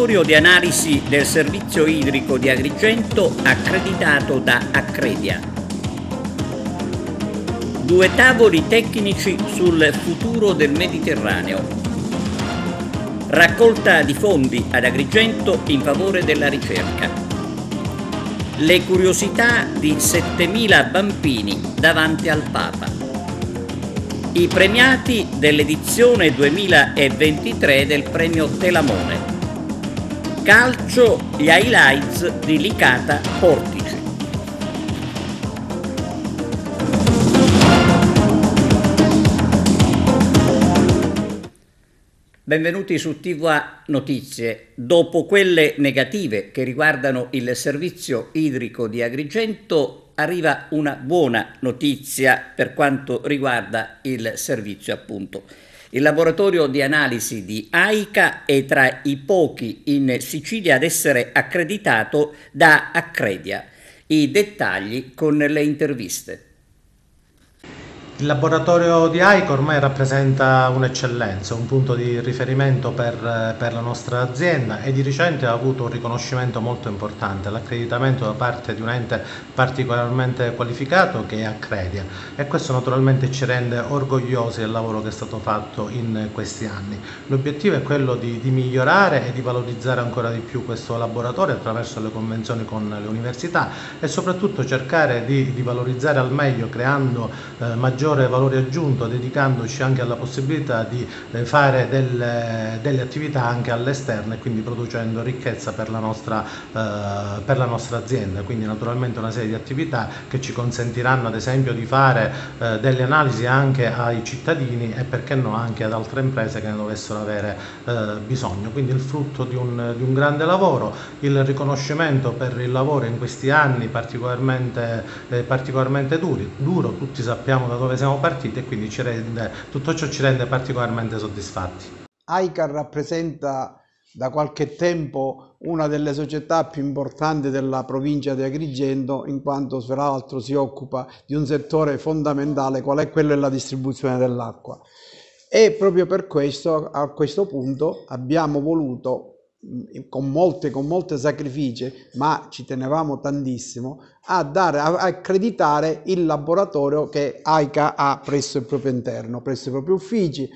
laboratorio di analisi del servizio idrico di Agrigento accreditato da Accredia. Due tavoli tecnici sul futuro del Mediterraneo. Raccolta di fondi ad Agrigento in favore della ricerca. Le curiosità di 7.000 bambini davanti al Papa i premiati dell'edizione 2023 del premio Telamone. Calcio gli highlights di Licata Portici. Benvenuti su TVA Notizie. Dopo quelle negative che riguardano il servizio idrico di Agrigento, arriva una buona notizia per quanto riguarda il servizio appunto. Il laboratorio di analisi di AICA è tra i pochi in Sicilia ad essere accreditato da Accredia. I dettagli con le interviste. Il laboratorio di AICO ormai rappresenta un'eccellenza, un punto di riferimento per, per, la nostra azienda e di recente ha avuto un riconoscimento molto importante, l'accreditamento da parte di un ente particolarmente qualificato che è Accredia e questo naturalmente ci rende orgogliosi del lavoro che è stato fatto in questi anni. L'obiettivo è quello di, di migliorare e di valorizzare ancora di più questo laboratorio attraverso le convenzioni con le università e soprattutto cercare di, di valorizzare al meglio creando eh, maggiori maggiore valore aggiunto dedicandoci anche alla possibilità di eh, fare delle, eh, delle attività anche all'esterno e quindi producendo ricchezza per la, nostra, eh, per la, nostra, azienda, quindi naturalmente una serie di attività che ci consentiranno ad esempio di fare delle analisi anche ai cittadini e perché no anche ad altre imprese che ne dovessero avere bisogno, quindi il frutto di un, di un grande lavoro, il riconoscimento per il lavoro in questi anni particolarmente, particolarmente duri, duro, tutti sappiamo da dove siamo partiti e quindi rende, tutto ciò ci rende particolarmente soddisfatti. ICAR rappresenta da qualche tempo una delle società più importanti della provincia di Agrigento in quanto fra l'altro si occupa di un settore fondamentale qual è quello della distribuzione dell'acqua e proprio per questo a questo punto abbiamo voluto con molte, con molte sacrifici ma ci tenevamo tantissimo a, dare, a accreditare il laboratorio che AICA ha presso il proprio interno, presso i propri uffici,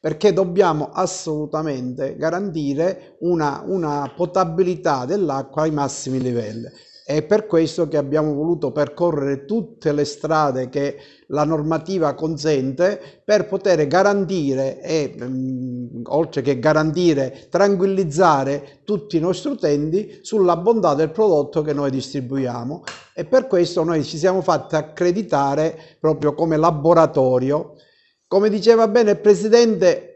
perché dobbiamo assolutamente garantire una, una potabilità dell'acqua ai massimi livelli. È per questo che abbiamo voluto percorrere tutte le strade che la normativa consente per poter garantire e mm, oltre che garantire tranquillizzare tutti i nostri utenti sulla bontà del prodotto che noi distribuiamo e per questo noi ci siamo fatti accreditare proprio come laboratorio. Come diceva bene il Presidente,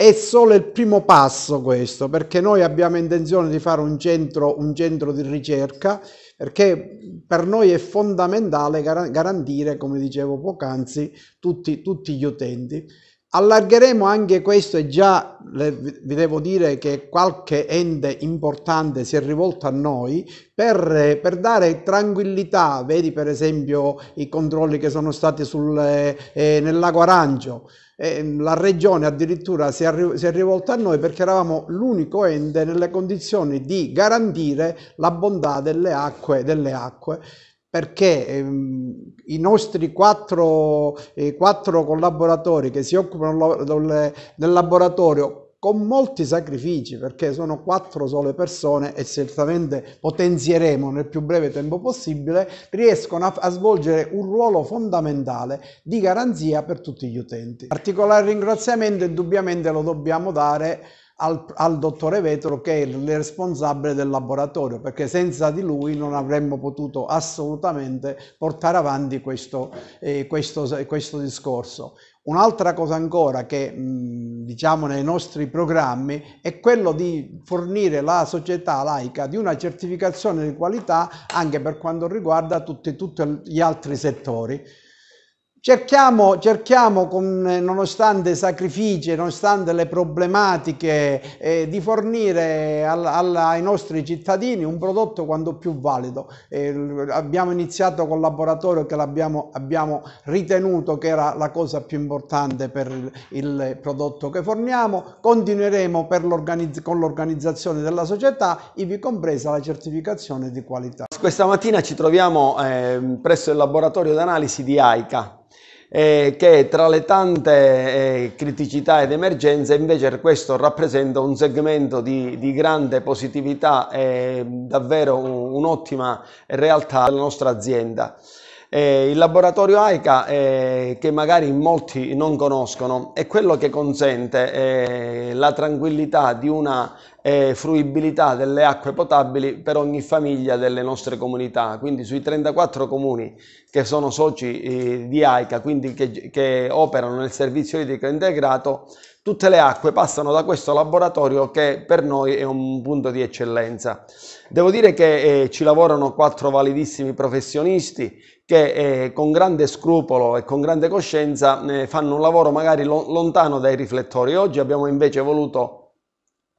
è solo il primo passo questo, perché noi abbiamo intenzione di fare un centro, un centro di ricerca, perché per noi è fondamentale garantire, come dicevo poc'anzi, tutti, tutti gli utenti. Allargheremo anche questo e già vi devo dire che qualche ente importante si è rivolto a noi per, per, dare tranquillità, vedi per esempio i controlli che sono stati sul, eh, nel lago Arancio, eh, la regione addirittura si è, si è rivolta a noi perché eravamo l'unico ente nelle condizioni di garantire la bontà delle acque, delle acque perché ehm, i nostri quattro, eh, quattro, collaboratori che si occupano del laboratorio con molti sacrifici, perché sono quattro sole persone e certamente potenzieremo nel più breve tempo possibile, riescono a, a, svolgere un ruolo fondamentale di garanzia per tutti gli utenti. Particolare ringraziamento indubbiamente lo dobbiamo dare al, al dottore Vetro che è il responsabile del laboratorio, perché senza di lui non avremmo potuto assolutamente portare avanti questo, eh, questo, questo discorso. Un'altra cosa ancora che diciamo nei nostri programmi è quello di fornire la società laica di una certificazione di qualità anche per quanto riguarda tutti, tutti gli altri settori. Cerchiamo, cerchiamo con, eh, nonostante i sacrifici, nonostante le problematiche, eh, di fornire al, al, ai nostri cittadini un prodotto quanto più valido. Eh, abbiamo iniziato col laboratorio che abbiamo ritenuto che era la cosa più importante per il, il prodotto che forniamo. Continueremo con l'organizzazione della società, ivi compresa la certificazione di qualità. Questa mattina ci troviamo eh, presso il laboratorio d'analisi di AICA eh, che tra le tante eh, criticità ed emergenze invece questo rappresenta un segmento di, di grande positività e eh, davvero un'ottima realtà della nostra azienda. Eh, il laboratorio AICA, eh, che magari molti non conoscono, è quello che consente eh, la tranquillità di una eh, fruibilità delle acque potabili per ogni famiglia delle nostre comunità. Quindi sui 34 comuni che sono soci eh, di AICA, quindi che, che operano nel servizio idrico integrato, tutte le acque passano da questo laboratorio che per noi è un punto di eccellenza. Devo dire che eh, ci lavorano quattro validissimi professionisti che eh, con grande scrupolo e con grande coscienza eh, fanno un lavoro magari lo lontano dai riflettori. Oggi abbiamo invece voluto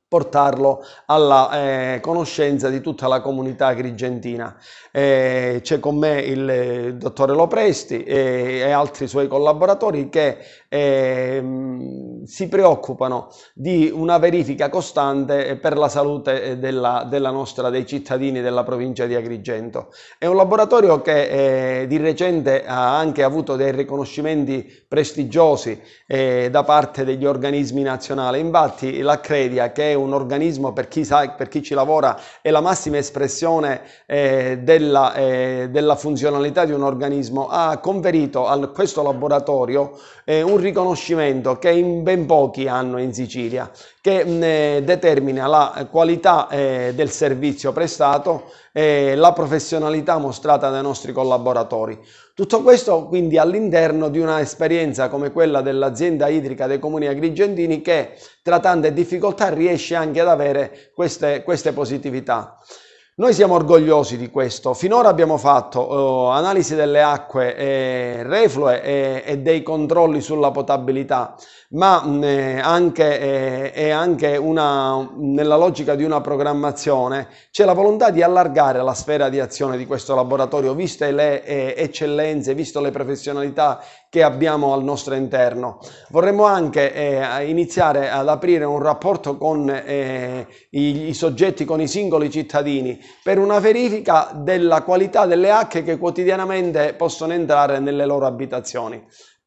portarlo alla eh, conoscenza di tutta la comunità agrigentina. Eh, c'è con me il eh, dottore Lopresti e, e, altri suoi collaboratori che ehm, si preoccupano di una verifica costante eh, per la salute eh, della, della nostra, dei cittadini della provincia di Agrigento. È un laboratorio che di recente ha anche avuto dei riconoscimenti prestigiosi da parte degli organismi nazionali, infatti l'Accredia che è un organismo, per chi, sa, per chi ci lavora, è la massima espressione eh, della, eh, della, funzionalità di un organismo, ha conferito a questo laboratorio eh, un riconoscimento che in ben pochi hanno in Sicilia che mh, eh, determina la qualità eh, del servizio prestato e la professionalità mostrata dai nostri collaboratori. Tutto questo quindi all'interno di un'esperienza come quella dell'azienda idrica dei comuni agrigentini che tra tante difficoltà riesce anche ad avere queste, queste positività. Noi siamo orgogliosi di questo. Finora abbiamo fatto eh, analisi delle acque eh, reflue e, e, dei controlli sulla potabilità, ma mh, mm, eh, anche, eh, anche una, nella logica di una programmazione c'è la volontà di allargare la sfera di azione di questo laboratorio, viste le eh, eccellenze, visto le professionalità che abbiamo al nostro interno. Vorremmo anche eh, iniziare ad aprire un rapporto con eh, i, i, soggetti, con i singoli cittadini, per una verifica della qualità delle acche che quotidianamente possono entrare nelle loro abitazioni.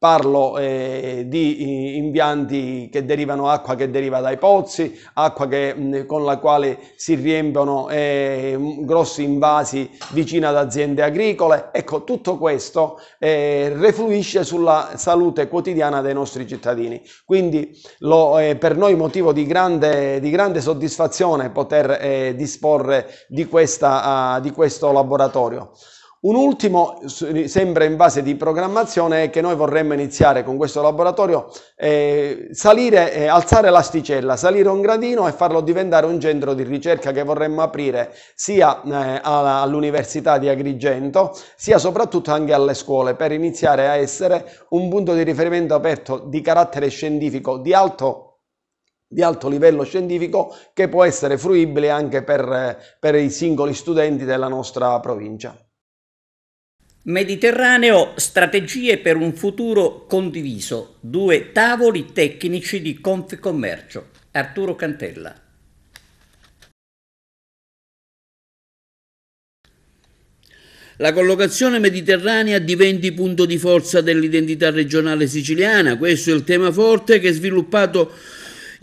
Parlo eh, di eh, impianti che derivano acqua che deriva dai pozzi, acqua che, con la quale si riempiono eh, grossi invasi vicino ad aziende agricole. Ecco, tutto questo eh, refluisce sulla salute quotidiana dei nostri cittadini. Quindi lo, eh, per noi motivo di grande, di grande soddisfazione poter eh, disporre di, questa, uh, di questo laboratorio. Un ultimo, sempre in base di programmazione, è che noi vorremmo iniziare con questo laboratorio, eh, salire, eh, alzare l'asticella, salire un gradino e farlo diventare un centro di ricerca che vorremmo aprire sia eh, all'Università di Agrigento, sia soprattutto anche alle scuole, per iniziare a essere un punto di riferimento aperto di carattere scientifico di alto di alto livello scientifico che può essere fruibile anche per, per i singoli studenti della nostra provincia. Mediterraneo, strategie per un futuro condiviso, due tavoli tecnici di Confcommercio. Arturo Cantella. La collocazione mediterranea diventi punto di forza dell'identità regionale siciliana, questo è il tema forte che è sviluppato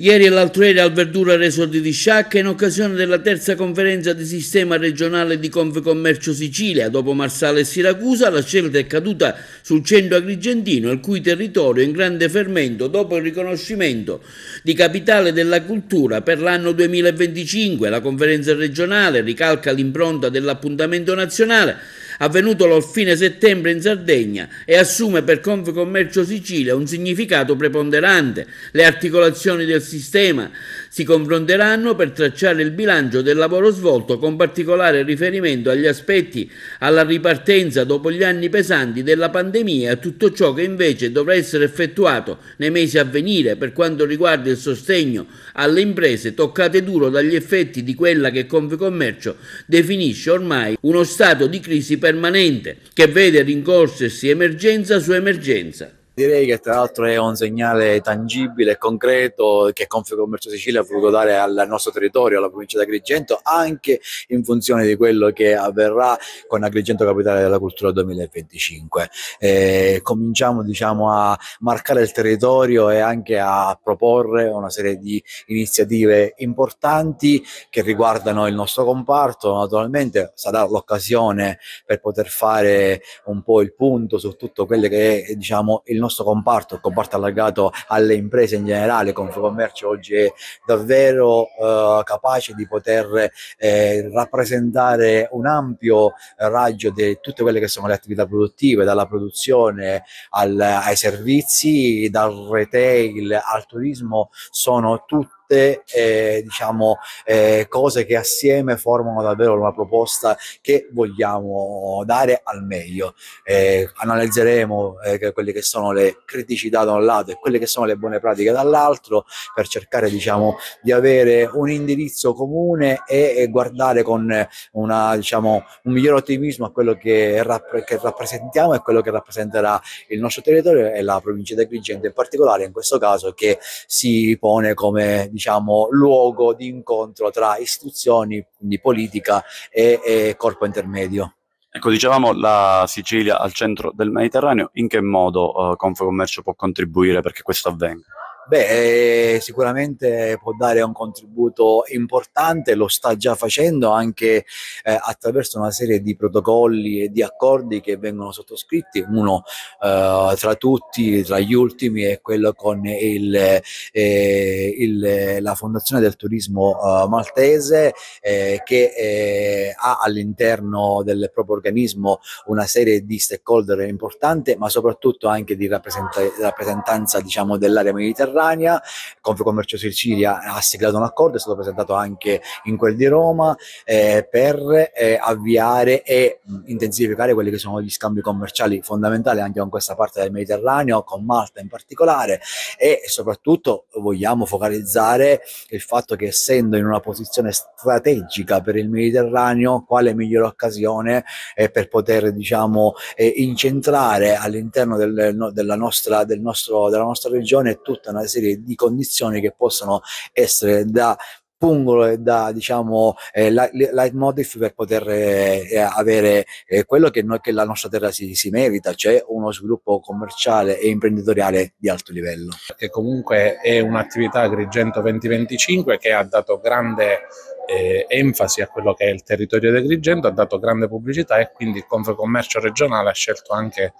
Ieri e l'altro ieri al Verdura reso di Sciacca in occasione della terza conferenza di sistema regionale di Confcommercio Sicilia. Dopo Marsala e Siracusa la scelta è caduta sul centro agrigentino, il cui territorio è in grande fermento dopo il riconoscimento di capitale della cultura per l'anno 2025. La conferenza regionale ricalca l'impronta dell'appuntamento nazionale avvenuto lo fine settembre in Sardegna e assume per Confcommercio Sicilia un significato preponderante. Le articolazioni del sistema si confronteranno per tracciare il bilancio del lavoro svolto con particolare riferimento agli aspetti alla ripartenza dopo gli anni pesanti della pandemia e a tutto ciò che invece dovrà essere effettuato nei mesi a venire per quanto riguarda il sostegno alle imprese toccate duro dagli effetti di quella che Confcommercio definisce ormai uno stato di crisi per permanente che vede rincorsersi emergenza su emergenza. Direi che tra l'altro è un segnale tangibile e concreto che Confcommercio Sicilia ha voluto dare al nostro territorio, alla provincia di Agrigento, anche in funzione di quello che avverrà con Agrigento Capitale della Cultura 2025. Eh, cominciamo diciamo, a marcare il territorio e anche a proporre una serie di iniziative importanti che riguardano il nostro comparto. Naturalmente sarà l'occasione per poter fare un po' il punto su tutto quello che è diciamo, il nostro comparto, il comparto allargato alle imprese in generale, Confcommercio oggi è davvero eh, capace di poter eh, rappresentare un ampio raggio di tutte quelle che sono le attività produttive, dalla produzione al, ai servizi, dal retail al turismo, sono tutte tante eh, diciamo, eh, cose che assieme formano davvero una proposta che vogliamo dare al meglio. Eh, analizzeremo eh, quelle che sono le criticità da un lato e quelle che sono le buone pratiche dall'altro per cercare diciamo, di avere un indirizzo comune e, e guardare con una, diciamo, un miglior ottimismo a quello che, rapp che rappresentiamo e quello che rappresenterà il nostro territorio e la provincia di Agrigento in particolare in questo caso che si pone come diciamo, diciamo, luogo di incontro tra istituzioni, quindi politica e, e corpo intermedio. Ecco, dicevamo la Sicilia al centro del Mediterraneo, in che modo eh, Confcommercio può contribuire perché questo avvenga? Beh, eh, sicuramente può dare un contributo importante, lo sta già facendo anche eh, attraverso una serie di protocolli e di accordi che vengono sottoscritti. Uno eh, tra tutti, tra gli ultimi, è quello con il, eh, il, la Fondazione del Turismo eh, Maltese eh, che ha all'interno del proprio organismo una serie di stakeholder importante, ma soprattutto anche di rappresentanza diciamo, dell'area mediterranea Mediterranea, Confcommercio Sicilia ha siglato un accordo, è stato presentato anche in quel di Roma, eh, per eh, avviare e intensificare quelli che sono gli scambi commerciali fondamentali anche con questa parte del Mediterraneo, con Malta in particolare e soprattutto vogliamo focalizzare il fatto che essendo in una posizione strategica per il Mediterraneo, quale migliore occasione eh, per poter diciamo eh, incentrare all'interno del, no, della, nostra, del nostro, della nostra regione tutta una serie di condizioni che possono essere da pungolo e da diciamo eh, leitmotiv per poter eh, eh, avere eh, quello che, noi, che la nostra terra si, si, merita, cioè uno sviluppo commerciale e imprenditoriale di alto livello. Che comunque è un'attività Agrigento 2025 che ha dato grande eh, enfasi a quello che è il territorio di Agrigento, ha dato grande pubblicità e quindi il Confcommercio regionale ha scelto anche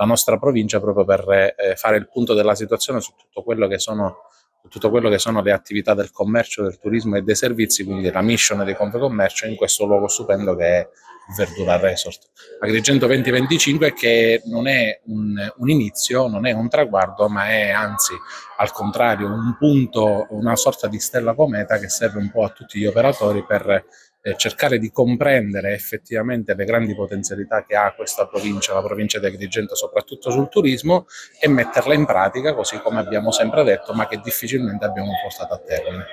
la nostra provincia proprio per eh, fare il punto della situazione su tutto quello che sono tutto quello che sono le attività del commercio, del turismo e dei servizi, quindi la mission di Confecommercio in questo luogo stupendo che è Verdura Resort. Agrigento 2025 che non è un, un, inizio, non è un traguardo, ma è anzi al contrario un punto, una sorta di stella cometa che serve un po' a tutti gli operatori per eh, cercare di comprendere effettivamente le grandi potenzialità che ha questa provincia, la provincia di Agrigento, soprattutto sul turismo, e metterla in pratica, così come abbiamo sempre detto, ma che difficilmente abbiamo portato a termine.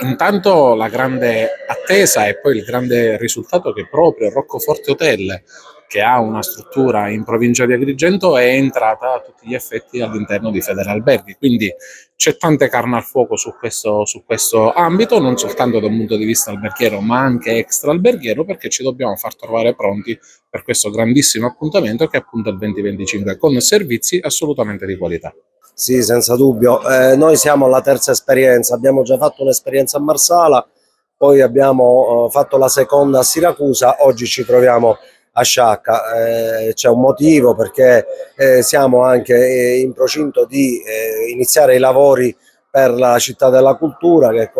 Intanto la grande attesa e poi il grande risultato che proprio Roccoforte Hotel che ha una struttura in provincia di Agrigento è entrata a tutti gli effetti all'interno di Federalberghi. Quindi c'è tante carne al fuoco su questo, su questo ambito, non soltanto da un punto di vista alberghiero, ma anche extra alberghiero, perché ci dobbiamo far trovare pronti per questo grandissimo appuntamento che è appunto il 2025, con servizi assolutamente di qualità. Sì, senza dubbio. Eh, noi siamo alla terza esperienza, abbiamo già fatto un'esperienza a Marsala, poi abbiamo eh, fatto la seconda a Siracusa, oggi ci troviamo a Sciacca. Eh, c'è un motivo perché eh, siamo anche eh, in procinto di eh, iniziare i lavori per la città della cultura che,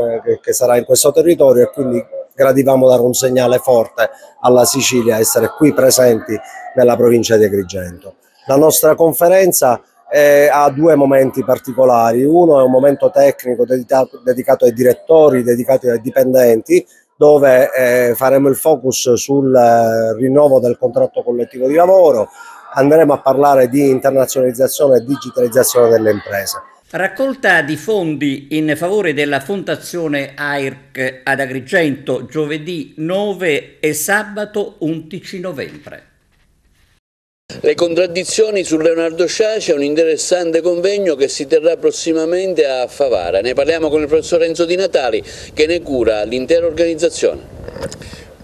che, sarà in questo territorio e quindi gradivamo dare un segnale forte alla Sicilia, essere qui presenti nella provincia di Agrigento. La nostra conferenza eh, ha due momenti particolari. Uno è un momento tecnico dedicato, dedicato ai direttori, dedicato ai dipendenti dove eh, faremo il focus sul eh, rinnovo del contratto collettivo di lavoro, andremo a parlare di internazionalizzazione e digitalizzazione delle imprese. Raccolta di fondi in favore della Fondazione AIRC ad Agrigento giovedì 9 e sabato 11 novembre. Le contraddizioni su Leonardo Sciaci è un interessante convegno che si terrà prossimamente a Favara. Ne parliamo con il professor Enzo Di Natali che ne cura l'intera organizzazione.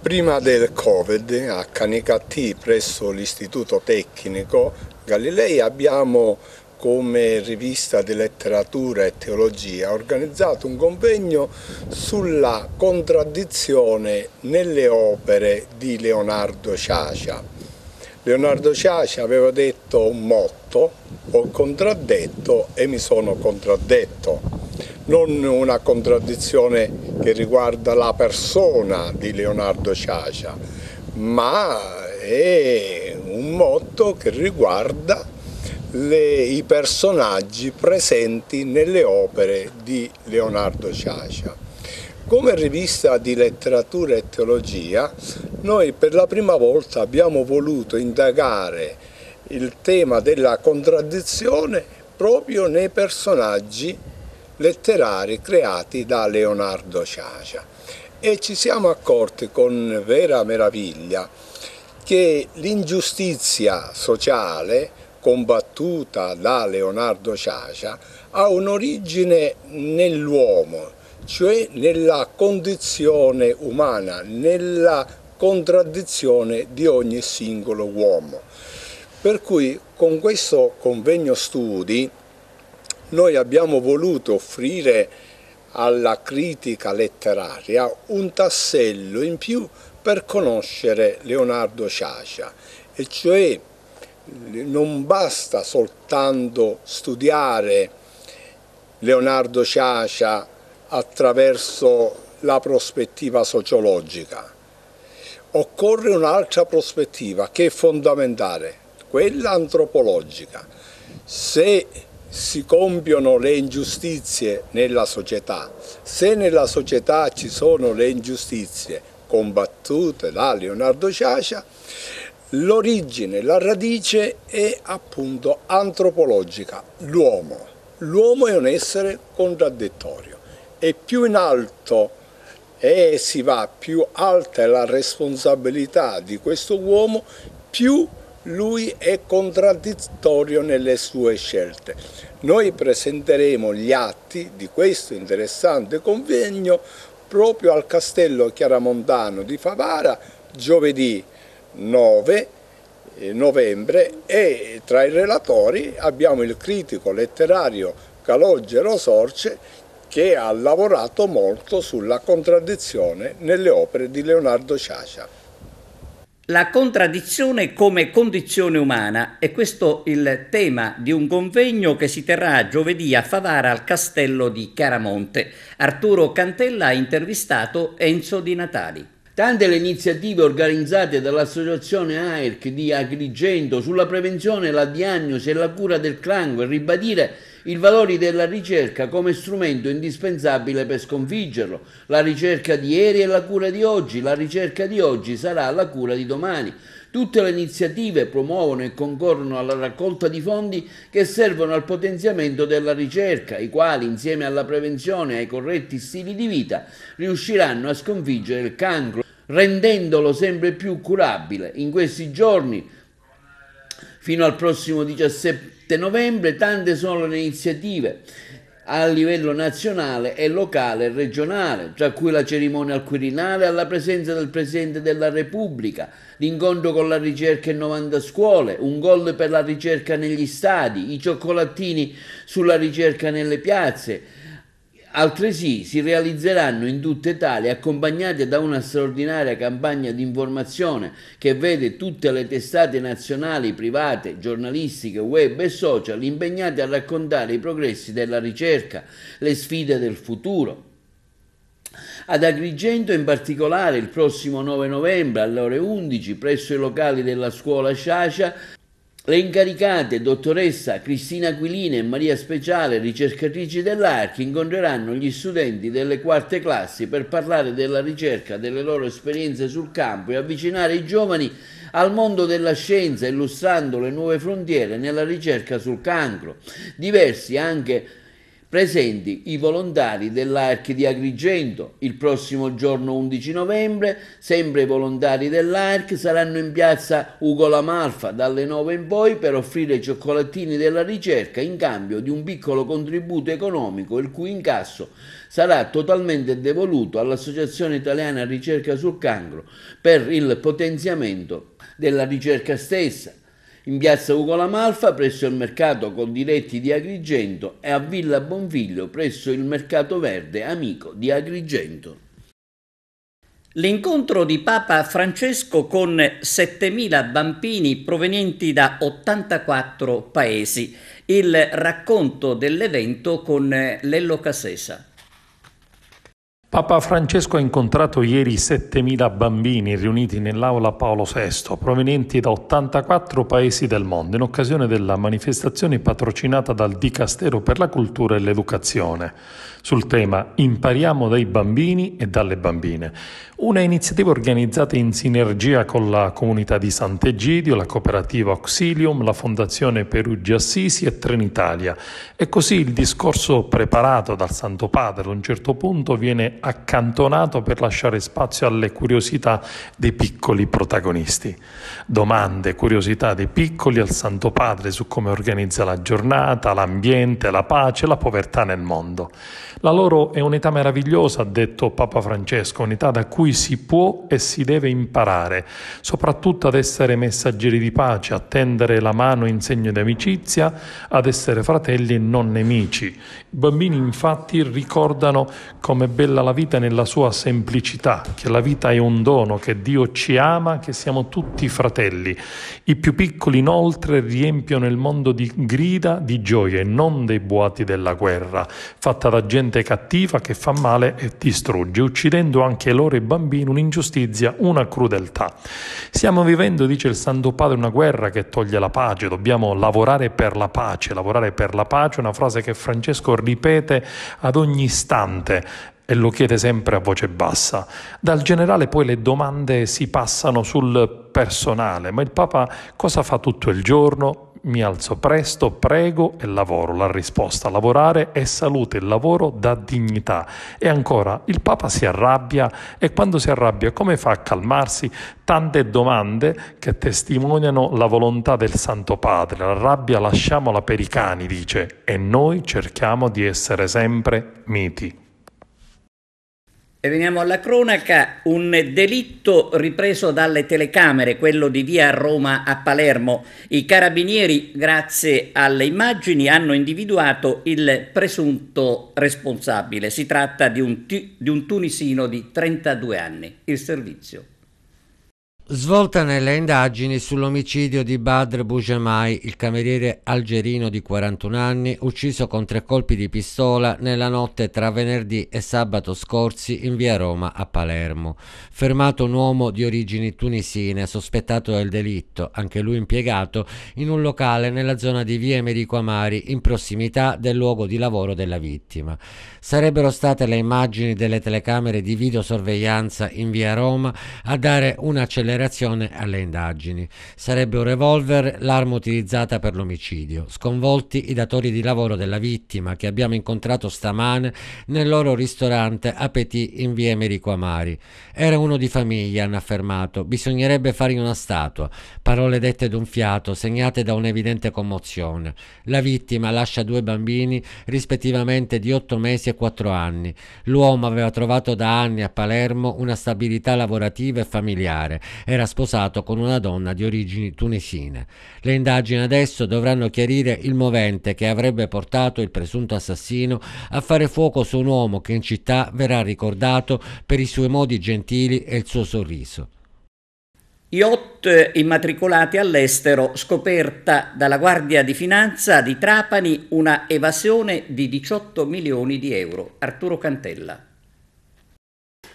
Prima del Covid a Canicattì presso l'Istituto Tecnico Galilei abbiamo come rivista di letteratura e teologia, organizzato un convegno sulla contraddizione nelle opere di Leonardo Sciascia. Leonardo Ciaci aveva detto un motto, ho contraddetto e mi sono contraddetto. Non una contraddizione che riguarda la persona di Leonardo Ciacia, ma è un motto che riguarda le, i personaggi presenti nelle opere di Leonardo Ciacia. Come rivista di letteratura e teologia, noi per la prima volta abbiamo voluto indagare il tema della contraddizione proprio nei personaggi letterari creati da Leonardo Ciacia e ci siamo accorti con vera meraviglia che l'ingiustizia sociale combattuta da Leonardo Ciacia ha un'origine nell'uomo, cioè nella condizione umana, nella contraddizione di ogni singolo uomo. Per cui con questo convegno studi noi abbiamo voluto offrire alla critica letteraria un tassello in più per conoscere Leonardo Sciascia, e cioè non basta soltanto studiare Leonardo Sciascia attraverso la prospettiva sociologica. Occorre un'altra prospettiva che è fondamentale, quella antropologica. Se si compiono le ingiustizie nella società, se nella società ci sono le ingiustizie combattute da Leonardo Ciacia, l'origine, la radice è appunto antropologica, l'uomo. L'uomo è un essere contraddittorio e più in alto e si va, più alta è la responsabilità di questo uomo, più lui è contraddittorio nelle sue scelte. Noi presenteremo gli atti di questo interessante convegno proprio al Castello Chiaramontano di Favara giovedì 9 eh, novembre e tra i relatori abbiamo il critico letterario Calogero Sorce che ha lavorato molto sulla contraddizione nelle opere di Leonardo Sciascia. La contraddizione come condizione umana è questo il tema di un convegno che si terrà giovedì a Favara al castello di Chiaramonte. Arturo Cantella ha intervistato Enzo Di Natali. Tante le iniziative organizzate dall'associazione AERC di Agrigento sulla prevenzione, la diagnosi e la cura del clango e ribadire i valori della ricerca come strumento indispensabile per sconfiggerlo. La ricerca di ieri è la cura di oggi, la ricerca di oggi sarà la cura di domani. Tutte le iniziative promuovono e concorrono alla raccolta di fondi che servono al potenziamento della ricerca, i quali, insieme alla prevenzione e ai corretti stili di vita, riusciranno a sconfiggere il cancro, rendendolo sempre più curabile. In questi giorni, fino al prossimo 17 7 novembre tante sono le iniziative a livello nazionale e locale e regionale, tra cui la cerimonia al Quirinale alla presenza del Presidente della Repubblica, l'incontro con la ricerca in 90 scuole, un gol per la ricerca negli stadi, i cioccolattini sulla ricerca nelle piazze, Altresì si realizzeranno in tutta Italia accompagnate da una straordinaria campagna di informazione che vede tutte le testate nazionali, private, giornalistiche, web e social impegnate a raccontare i progressi della ricerca, le sfide del futuro, ad Agrigento in particolare il prossimo 9 novembre alle ore 11 presso i locali della scuola Sciascia le incaricate dottoressa Cristina Aquilina e Maria Speciale, ricercatrici dell'ARC, incontreranno gli studenti delle quarte classi per parlare della ricerca, delle loro esperienze sul campo e avvicinare i giovani al mondo della scienza illustrando le nuove frontiere nella ricerca sul cancro. Diversi anche presenti i volontari dell'ARC di Agrigento. Il prossimo giorno 11 novembre, sempre i volontari dell'ARC saranno in piazza Ugo Lamalfa dalle 9 in poi per offrire i cioccolatini della ricerca in cambio di un piccolo contributo economico il cui incasso sarà totalmente devoluto all'Associazione Italiana Ricerca sul Cancro per il potenziamento della ricerca stessa in piazza Ugo Lamalfa presso il mercato Condiletti di Agrigento e a Villa Bonfiglio presso il mercato verde Amico di Agrigento. L'incontro di Papa Francesco con 7.000 bambini provenienti da 84 paesi, il racconto dell'evento con Lello Casesa. Papa Francesco ha incontrato ieri 7.000 bambini riuniti nell'aula Paolo VI, provenienti da 84 paesi del mondo, in occasione della manifestazione patrocinata dal Dicastero per la Cultura e l'Educazione, sul tema Impariamo dai bambini e dalle bambine, una iniziativa organizzata in sinergia con la comunità di Sant'Egidio, la cooperativa Auxilium, la Fondazione Perugia Assisi e Trenitalia. E così il discorso preparato dal Santo Padre ad un certo punto viene accantonato per lasciare spazio alle curiosità dei piccoli protagonisti. Domande, curiosità dei piccoli al Santo Padre su come organizza la giornata, l'ambiente, la pace, la povertà nel mondo. La loro è un'età meravigliosa, ha detto Papa Francesco, un'età da cui si può e si deve imparare, soprattutto ad essere messaggeri di pace, a tendere la mano in segno di amicizia, ad essere fratelli e non nemici. I bambini infatti ricordano come bella la vita nella sua semplicità, che la vita è un dono, che Dio ci ama, che siamo tutti fratelli. I più piccoli inoltre riempiono il mondo di grida di gioie, non dei boati della guerra, fatta da gente cattiva che fa male e distrugge, uccidendo anche loro e i bambini un'ingiustizia, una crudeltà. Stiamo vivendo, dice il Santo Padre, una guerra che toglie la pace, dobbiamo lavorare per la pace, lavorare per la pace, una frase che Francesco ripete ad ogni istante e lo chiede sempre a voce bassa. Dal generale poi le domande si passano sul personale, ma il Papa cosa fa tutto il giorno? Mi alzo presto, prego e lavoro. La risposta, lavorare è salute, il lavoro dà dignità. E ancora, il Papa si arrabbia e quando si arrabbia come fa a calmarsi? Tante domande che testimoniano la volontà del Santo Padre. La rabbia lasciamola per i cani, dice, e noi cerchiamo di essere sempre miti. E veniamo alla cronaca, un delitto ripreso dalle telecamere, quello di via Roma a Palermo. I carabinieri, grazie alle immagini, hanno individuato il presunto responsabile. Si tratta di un, di un tunisino di 32 anni. Il servizio. Svolta nelle indagini sull'omicidio di Badr Boujemai, il cameriere algerino di 41 anni, ucciso con tre colpi di pistola nella notte tra venerdì e sabato scorsi in via Roma a Palermo. Fermato un uomo di origini tunisine sospettato del delitto, anche lui impiegato, in un locale nella zona di via Emerico Amari in prossimità del luogo di lavoro della vittima. Sarebbero state le immagini delle telecamere di videosorveglianza in via Roma a dare un'accelerazione reazione alle indagini. Sarebbe un revolver l'arma utilizzata per l'omicidio. Sconvolti i datori di lavoro della vittima che abbiamo incontrato stamane nel loro ristorante Appetit in via Emerico Amari. Era uno di famiglia, hanno affermato. Bisognerebbe fargli una statua. Parole dette d'un fiato, segnate da un'evidente commozione. La vittima lascia due bambini, rispettivamente di 8 mesi e 4 anni. L'uomo aveva trovato da anni a Palermo una stabilità lavorativa e familiare era sposato con una donna di origini tunisine. Le indagini adesso dovranno chiarire il movente che avrebbe portato il presunto assassino a fare fuoco su un uomo che in città verrà ricordato per i suoi modi gentili e il suo sorriso. Yacht immatricolati all'estero, scoperta dalla Guardia di Finanza di Trapani una evasione di 18 milioni di euro. Arturo Cantella.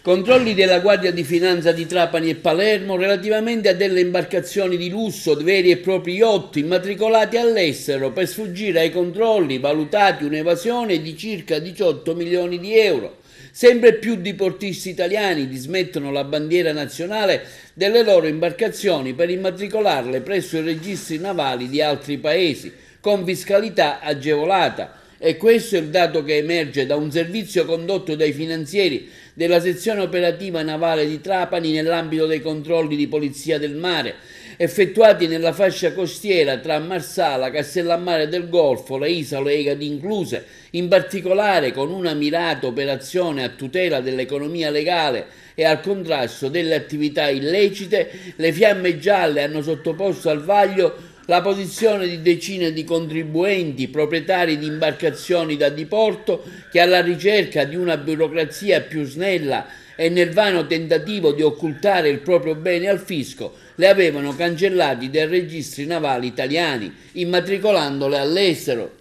Controlli della Guardia di Finanza di Trapani e Palermo relativamente a delle imbarcazioni di lusso, veri e propri yacht immatricolati all'estero per sfuggire ai controlli, valutati un'evasione di circa 18 milioni di euro. Sempre più diportisti italiani dismettono la bandiera nazionale delle loro imbarcazioni per immatricolarle presso i registri navali di altri paesi, con fiscalità agevolata. E questo è il dato che emerge da un servizio condotto dai finanzieri della sezione operativa navale di Trapani nell'ambito dei controlli di polizia del mare effettuati nella fascia costiera tra Marsala, Castellammare del Golfo, le isole Egadi incluse, in particolare con una mirata operazione a tutela dell'economia legale e al contrasto delle attività illecite, le fiamme gialle hanno sottoposto al vaglio la posizione di decine di contribuenti, proprietari di imbarcazioni da diporto, che alla ricerca di una burocrazia più snella e nel vano tentativo di occultare il proprio bene al fisco, le avevano cancellati dai registri navali italiani, immatricolandole all'estero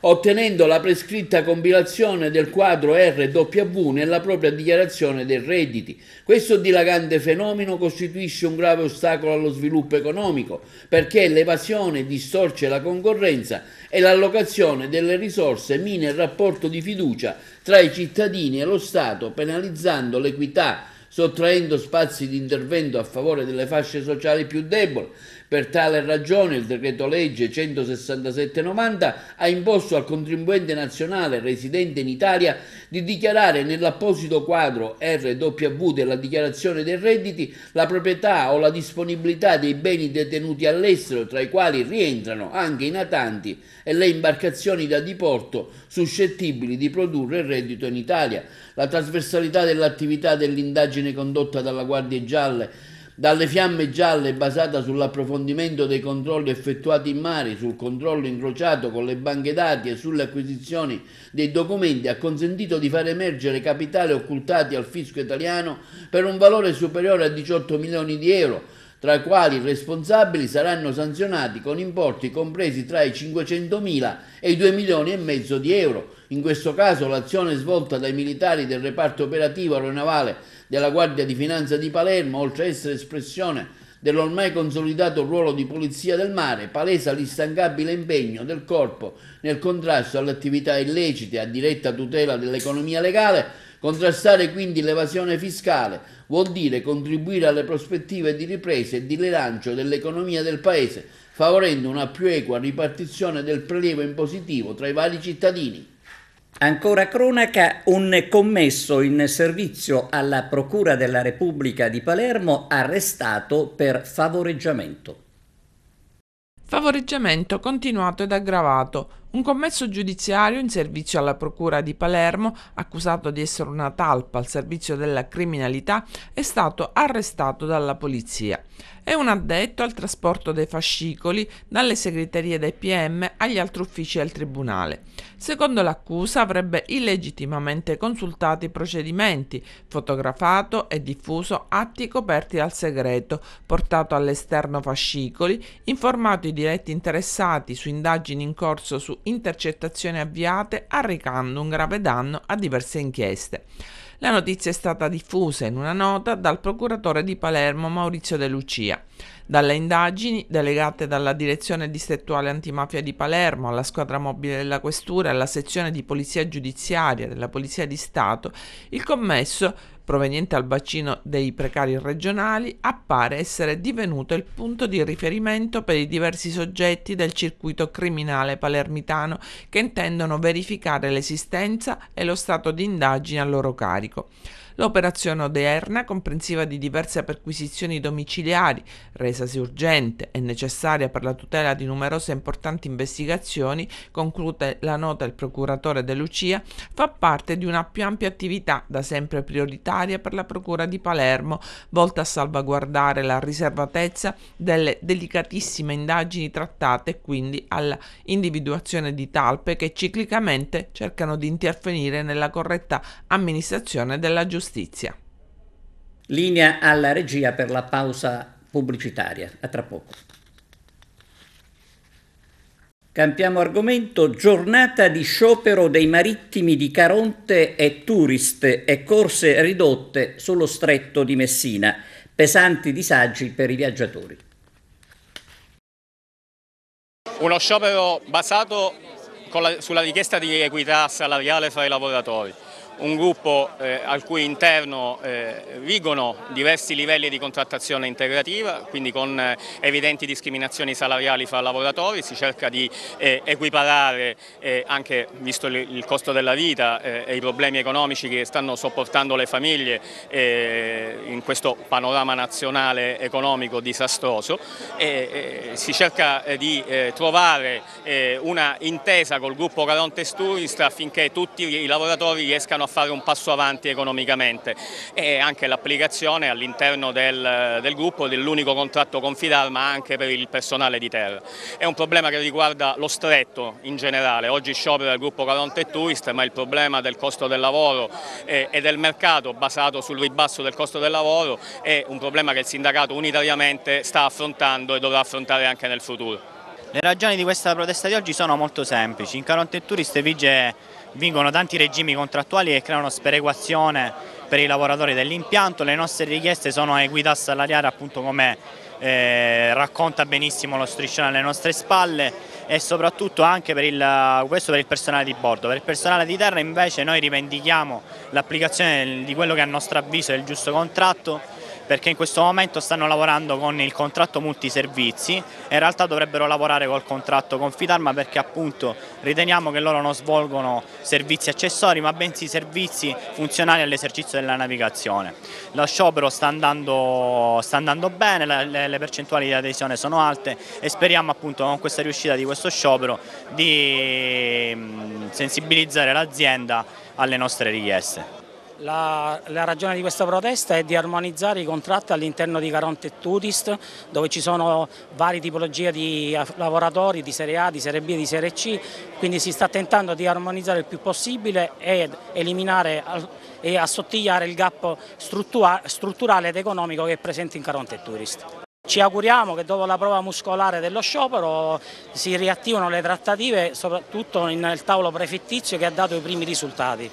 ottenendo la prescritta compilazione del quadro RW nella propria dichiarazione dei redditi. Questo dilagante fenomeno costituisce un grave ostacolo allo sviluppo economico perché l'evasione distorce la concorrenza e l'allocazione delle risorse mina il rapporto di fiducia tra i cittadini e lo Stato, penalizzando l'equità sottraendo spazi di intervento a favore delle fasce sociali più deboli, per tale ragione il decreto legge 167-90 ha imposto al contribuente nazionale residente in Italia di dichiarare nell'apposito quadro RW della dichiarazione dei redditi la proprietà o la disponibilità dei beni detenuti all'estero, tra i quali rientrano anche i natanti e le imbarcazioni da diporto suscettibili di produrre reddito in Italia. La trasversalità dell'attività dell'indagine condotta dalla Guardia Gialle dalle fiamme gialle basata sull'approfondimento dei controlli effettuati in mare, sul controllo incrociato con le banche dati e sulle acquisizioni dei documenti ha consentito di far emergere capitali occultati al fisco italiano per un valore superiore a 18 milioni di euro, tra i quali i responsabili saranno sanzionati con importi compresi tra i 500 mila e i 2 milioni e mezzo di euro. In questo caso l'azione svolta dai militari del reparto operativo aeronavale della Guardia di Finanza di Palermo, oltre ad essere espressione dell'ormai consolidato ruolo di polizia del mare, palesa l'instancabile impegno del corpo nel contrasto alle attività illecite a diretta tutela dell'economia legale, Contrastare quindi l'evasione fiscale vuol dire contribuire alle prospettive di ripresa e di rilancio dell'economia del Paese, favorendo una più equa ripartizione del prelievo impositivo tra i vari cittadini. Ancora cronaca, un commesso in servizio alla Procura della Repubblica di Palermo arrestato per favoreggiamento. Favoreggiamento continuato ed aggravato. Un commesso giudiziario in servizio alla Procura di Palermo, accusato di essere una talpa al servizio della criminalità, è stato arrestato dalla polizia è un addetto al trasporto dei fascicoli dalle segreterie dei PM agli altri uffici del Tribunale. Secondo l'accusa avrebbe illegittimamente consultato i procedimenti, fotografato e diffuso atti coperti dal segreto, portato all'esterno fascicoli, informato i diretti interessati su indagini in corso su intercettazioni avviate, arrecando un grave danno a diverse inchieste. La notizia è stata diffusa in una nota dal procuratore di Palermo Maurizio De Lucia. Dalle indagini, delegate dalla Direzione Distrettuale Antimafia di Palermo, alla squadra mobile della Questura e alla sezione di Polizia Giudiziaria della Polizia di Stato, il commesso proveniente dal bacino dei precari regionali, appare essere divenuto il punto di riferimento per i diversi soggetti del circuito criminale palermitano che intendono verificare l'esistenza e lo stato di indagine a loro carico. L'operazione odierna, comprensiva di diverse perquisizioni domiciliari, resasi urgente e necessaria per la tutela di numerose importanti investigazioni, conclude la nota il procuratore De Lucia, fa parte di una più ampia attività, da sempre prioritaria per la Procura di Palermo, volta a salvaguardare la riservatezza delle delicatissime indagini trattate e quindi alla individuazione di talpe che ciclicamente cercano di interferire nella corretta amministrazione della giustizia giustizia. Linea alla regia per la pausa pubblicitaria. A tra poco. Campiamo argomento, giornata di sciopero dei marittimi di Caronte e Turist e corse ridotte sullo stretto di Messina, pesanti disagi per i viaggiatori. Uno sciopero basato la, sulla richiesta di equità salariale fra i lavoratori un gruppo eh, al cui interno eh, vigono diversi livelli di contrattazione integrativa, quindi con eh, evidenti discriminazioni salariali fra lavoratori, si cerca di eh, equiparare eh, anche visto il, costo della vita eh, e i problemi economici che stanno sopportando le famiglie in questo panorama nazionale economico disastroso, e, si cerca di trovare una intesa col gruppo Caronte Sturista affinché tutti i lavoratori riescano a a fare un passo avanti economicamente e anche l'applicazione all'interno del, del, gruppo dell'unico contratto con Fidarma anche per il personale di terra. È un problema che riguarda lo stretto in generale, oggi sciopera il gruppo Caronte e Tourist ma il problema del costo del lavoro e, eh, e del mercato basato sul ribasso del costo del lavoro è un problema che il sindacato unitariamente sta affrontando e dovrà affrontare anche nel futuro. Le ragioni di questa protesta di oggi sono molto semplici, in Caronte e Tourist vige vincono tanti regimi contrattuali che creano sperequazione per i lavoratori dell'impianto, le nostre richieste sono equità salariale appunto come eh, racconta benissimo lo striscione alle nostre spalle e soprattutto anche per il, questo per il personale di bordo, per il personale di terra invece noi rivendichiamo l'applicazione di quello che a nostro avviso è il giusto contratto perché in questo momento stanno lavorando con il contratto multiservizi e in realtà dovrebbero lavorare col contratto Confidarma perché appunto riteniamo che loro non svolgono servizi accessori ma bensì servizi funzionali all'esercizio della navigazione. Lo sciopero sta andando, sta andando bene, le, le, percentuali di adesione sono alte e speriamo appunto con questa riuscita di questo sciopero di mm, sensibilizzare l'azienda alle nostre richieste. La, la, ragione di questa protesta è di armonizzare i contratti all'interno di Caronte Tutist dove ci sono varie tipologie di eh, lavoratori di serie A, di serie B, di serie C, quindi si sta tentando di armonizzare il più possibile e eliminare e assottigliare il gap strutturale ed economico che è presente in Caronte Tourist. Ci auguriamo che dopo la prova muscolare dello sciopero si riattivano le trattative soprattutto nel tavolo prefettizio che ha dato i primi risultati.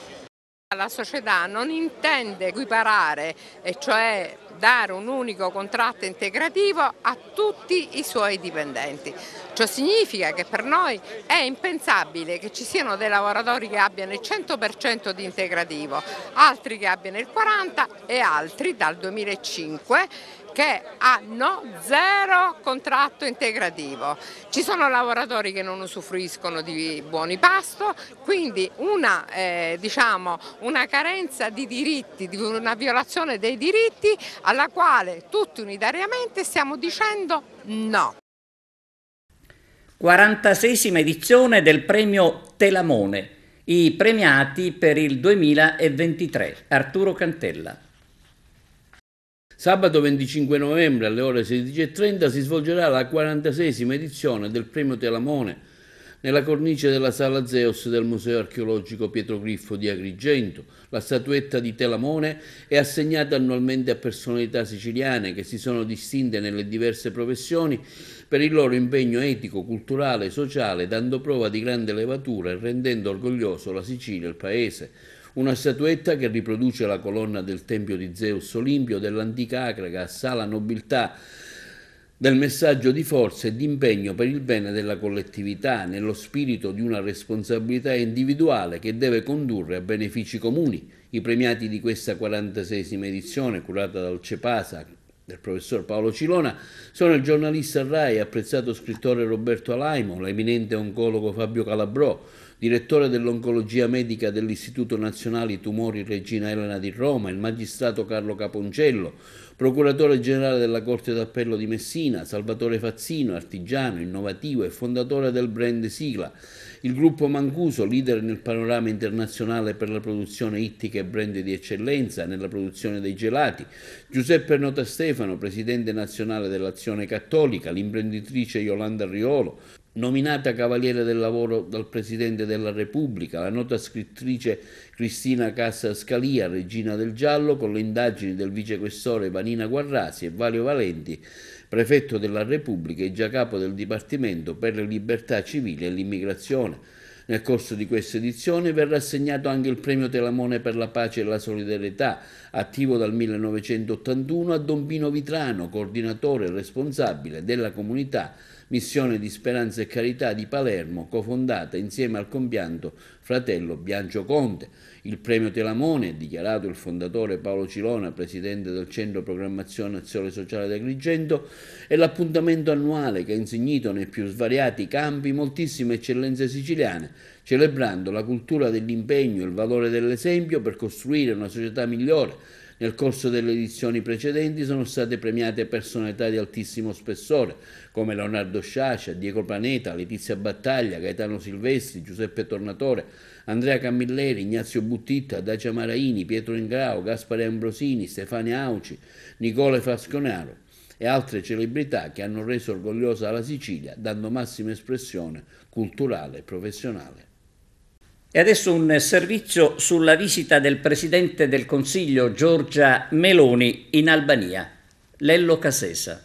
La società non intende equiparare, e cioè dare un unico contratto integrativo a tutti i suoi dipendenti. Ciò significa che per noi è impensabile che ci siano dei lavoratori che abbiano il 100% di integrativo, altri che abbiano il 40% e altri dal 2005 che hanno zero contratto integrativo. Ci sono lavoratori che non usufruiscono di buoni pasto, quindi una, eh, diciamo, una carenza di diritti, di una violazione dei diritti alla quale tutti unitariamente stiamo dicendo no. 46 edizione del premio Telamone, i premiati per il 2023. Arturo Cantella. Sabato 25 novembre alle ore 16.30 si svolgerà la 46 edizione del Premio Telamone nella cornice della Sala Zeus del Museo Archeologico Pietro Griffo di Agrigento. La statuetta di Telamone è assegnata annualmente a personalità siciliane che si sono distinte nelle diverse professioni per il loro impegno etico, culturale e sociale, dando prova di grande levatura e rendendo orgoglioso la Sicilia e il Paese una statuetta che riproduce la colonna del Tempio di Zeus Olimpio dell'antica Acraga, sa la nobiltà del messaggio di forza e di impegno per il bene della collettività, nello spirito di una responsabilità individuale che deve condurre a benefici comuni. I premiati di questa 46esima edizione, curata dal Cepasa, del professor Paolo Cilona, sono il giornalista RAI apprezzato scrittore Roberto Alaimo, l'eminente oncologo Fabio Calabrò, direttore dell'oncologia medica dell'Istituto Nazionale Tumori Regina Elena di Roma, il magistrato Carlo Caponcello, procuratore generale della Corte d'Appello di Messina, Salvatore Fazzino, artigiano, innovativo e fondatore del brand Sigla, il gruppo Mancuso, leader nel panorama internazionale per la produzione ittica e brand di eccellenza nella produzione dei gelati, Giuseppe Nota Stefano, presidente nazionale dell'Azione Cattolica, l'imprenditrice Yolanda Riolo, Nominata Cavaliere del Lavoro dal Presidente della Repubblica, la nota scrittrice Cristina Cassa Scalia, Regina del Giallo, con le indagini del vicequestore Vanina Guarrasi e Valio Valenti, prefetto della Repubblica e già capo del Dipartimento per le libertà civili e l'immigrazione. Nel corso di questa edizione verrà assegnato anche il premio Telamone per la pace e la solidarietà, attivo dal 1981 a Don Pino Vitrano, coordinatore e responsabile della comunità missione di Speranza e Carità di Palermo, cofondata insieme al compianto fratello Biancio Conte. Il premio Telamone, dichiarato il fondatore Paolo Cilona, presidente del Centro Programmazione Azione Sociale di Agrigento, è l'appuntamento annuale che ha insignito nei più svariati campi moltissime eccellenze siciliane, celebrando la cultura dell'impegno e il valore dell'esempio per costruire una società migliore nel corso delle edizioni precedenti sono state premiate personalità di altissimo spessore, come Leonardo Sciascia, Diego Planeta, Letizia Battaglia, Gaetano Silvestri, Giuseppe Tornatore, Andrea Camilleri, Ignazio Buttitta, Dacia Maraini, Pietro Ingrao, Gaspare Ambrosini, Stefania Auci, Nicole Fasconaro e altre celebrità che hanno reso orgogliosa la Sicilia dando massima espressione culturale e professionale e adesso un servizio sulla visita del Presidente del Consiglio Giorgia Meloni in Albania, Lello Casesa.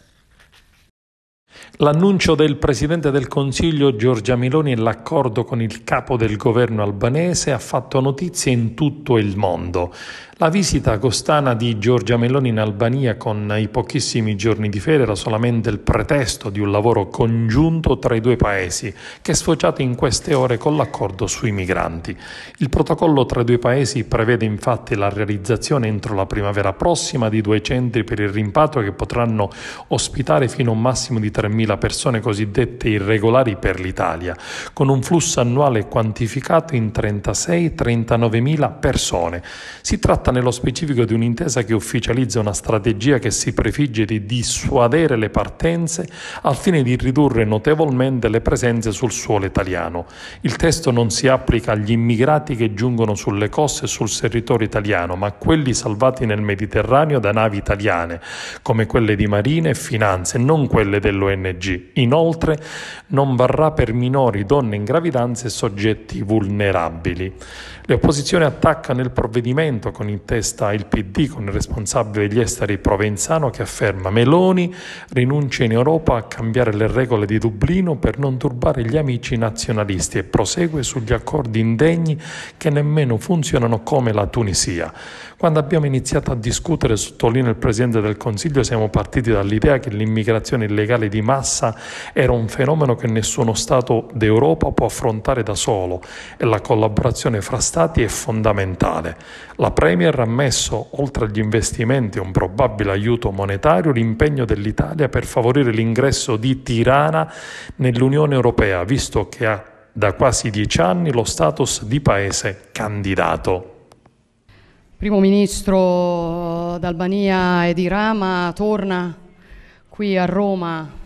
L'annuncio del Presidente del Consiglio Giorgia Miloni e l'accordo con il capo del governo albanese ha fatto notizie in tutto il mondo. La visita costana di Giorgia Meloni in Albania con i pochissimi giorni di fede era solamente il pretesto di un lavoro congiunto tra i due paesi, che è sfociato in queste ore con l'accordo sui migranti. Il protocollo tra i due paesi prevede infatti la realizzazione entro la primavera prossima di due centri per il rimpatrio che potranno ospitare fino a un massimo di 30 3.000 persone cosiddette irregolari per l'Italia, con un flusso annuale quantificato in 36-39.000 persone. Si tratta nello specifico di un'intesa che ufficializza una strategia che si prefigge di dissuadere le partenze al fine di ridurre notevolmente le presenze sul suolo italiano. Il testo non si applica agli immigrati che giungono sulle coste e sul territorio italiano, ma a quelli salvati nel Mediterraneo da navi italiane, come quelle di Marine e Finanze, non quelle dell'ONU ONG. Inoltre non varrà per minori, donne in gravidanza e soggetti vulnerabili. Le opposizioni attaccano il provvedimento con in testa il PD, con il responsabile degli esteri Provenzano che afferma Meloni rinuncia in Europa a cambiare le regole di Dublino per non turbare gli amici nazionalisti e prosegue sugli accordi indegni che nemmeno funzionano come la Tunisia. Quando abbiamo iniziato a discutere, sottolinea il Presidente del Consiglio, siamo partiti dall'idea che l'immigrazione illegale di di massa era un fenomeno che nessuno Stato d'Europa può affrontare da solo e la collaborazione fra Stati è fondamentale. La Premier ha messo, oltre agli investimenti e un probabile aiuto monetario, l'impegno dell'Italia per favorire l'ingresso di Tirana nell'Unione Europea, visto che ha da quasi dieci anni lo status di paese candidato. Primo ministro eh, d'Albania ed Irama torna qui a Roma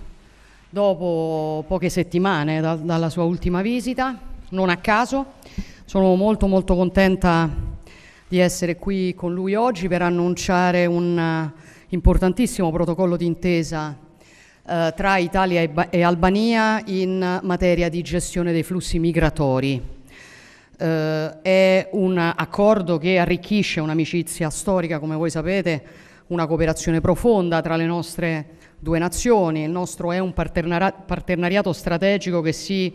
dopo poche settimane da, dalla sua ultima visita, non a caso. Sono molto molto contenta di essere qui con lui oggi per annunciare un eh, importantissimo protocollo d'intesa eh, tra Italia e, ba- e, Albania in materia di gestione dei flussi migratori. Eh, è un accordo che arricchisce un'amicizia storica, come voi sapete, una cooperazione profonda tra le nostre due nazioni, il nostro è un partenariato strategico che si,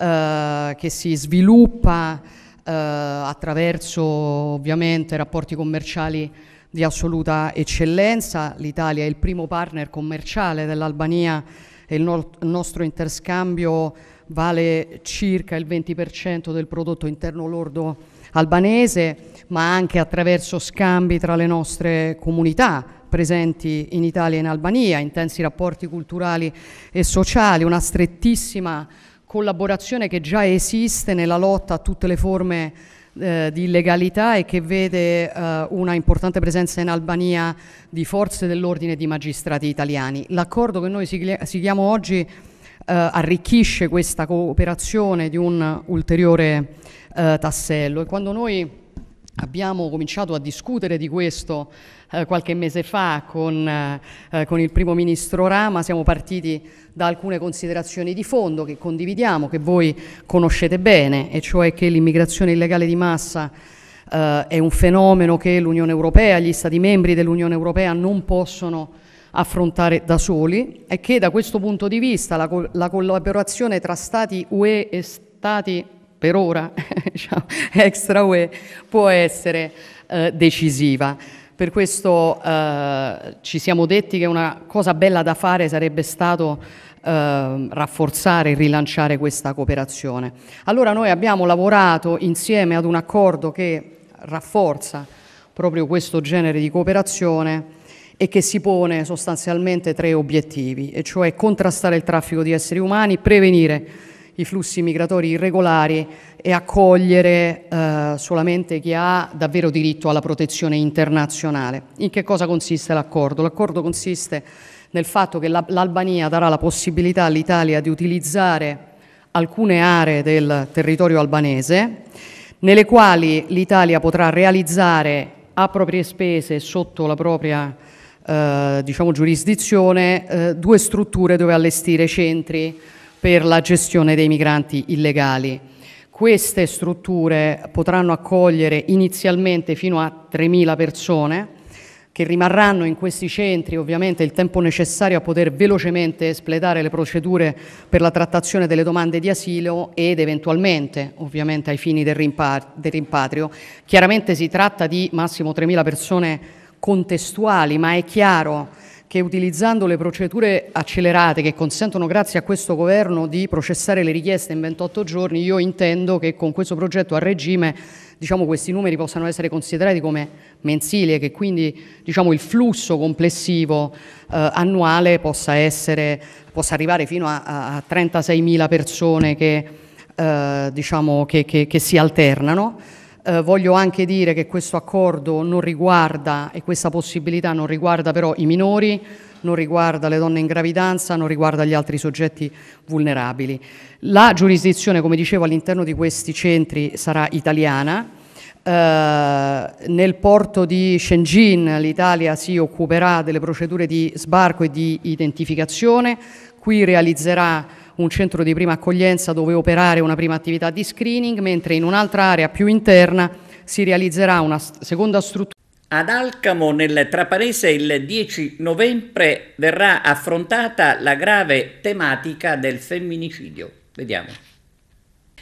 eh, che si sviluppa eh, attraverso ovviamente rapporti commerciali di assoluta eccellenza, l'Italia è il primo partner commerciale dell'Albania e il, no il nostro interscambio vale circa il 20% del prodotto interno lordo albanese, ma anche attraverso scambi tra le nostre comunità, presenti in Italia e in Albania, intensi rapporti culturali e sociali, una strettissima collaborazione che già esiste nella lotta a tutte le forme eh, di illegalità e che vede eh, una importante presenza in Albania di forze dell'ordine e di magistrati italiani. L'accordo che noi sigliamo oggi Uh, arricchisce questa cooperazione di un ulteriore uh, tassello. E quando noi Abbiamo cominciato a discutere di questo eh, qualche mese fa con, eh, eh, con, il primo ministro Rama, siamo partiti da alcune considerazioni di fondo che condividiamo, che voi conoscete bene, e cioè che l'immigrazione illegale di massa eh, è un fenomeno che l'Unione Europea, gli Stati membri dell'Unione Europea non possono affrontare da soli e che da questo punto di vista la, co- la collaborazione tra Stati UE e Stati Uniti per ora diciamo, extra UE può essere eh, decisiva. Per questo eh, ci siamo detti che una cosa bella da fare sarebbe stato eh, rafforzare e rilanciare questa cooperazione. Allora noi abbiamo lavorato insieme ad un accordo che rafforza proprio questo genere di cooperazione e che si pone sostanzialmente tre obiettivi, e cioè contrastare il traffico di esseri umani, prevenire i flussi migratori irregolari e accogliere eh, solamente chi ha davvero diritto alla protezione internazionale. In che cosa consiste l'accordo? L'accordo consiste nel fatto che l'Albania darà la possibilità all'Italia di utilizzare alcune aree del territorio albanese nelle quali l'Italia potrà realizzare a proprie spese sotto la propria eh, diciamo, giurisdizione eh, due strutture dove allestire centri per la gestione dei migranti illegali. Queste strutture potranno accogliere inizialmente fino a 3.000 persone che rimarranno in questi centri ovviamente il tempo necessario a poter velocemente espletare le procedure per la trattazione delle domande di asilo ed eventualmente ovviamente ai fini del, rimpatrio. Chiaramente si tratta di massimo 3.000 persone contestuali ma è chiaro che utilizzando le procedure accelerate che consentono grazie a questo governo di processare le richieste in 28 giorni, io intendo che con questo progetto a regime diciamo, questi numeri possano essere considerati come mensili e che quindi diciamo, il flusso complessivo eh, annuale possa, essere, possa, arrivare fino a, a 36.000 persone che, eh, diciamo, che, che, che si alternano. Eh, voglio anche dire che questo accordo non riguarda e questa possibilità non riguarda però i minori, non riguarda le donne in gravidanza, non riguarda gli altri soggetti vulnerabili. La giurisdizione, come dicevo, all'interno di questi centri sarà italiana. Eh, nel porto di Shenzhen l'Italia si occuperà delle procedure di sbarco e di identificazione, qui realizzerà un centro di prima accoglienza dove operare una prima attività di screening, mentre in un'altra area più interna si realizzerà una seconda struttura. Ad Alcamo, nel Traparese, il 10 novembre verrà affrontata la grave tematica del femminicidio. Vediamo.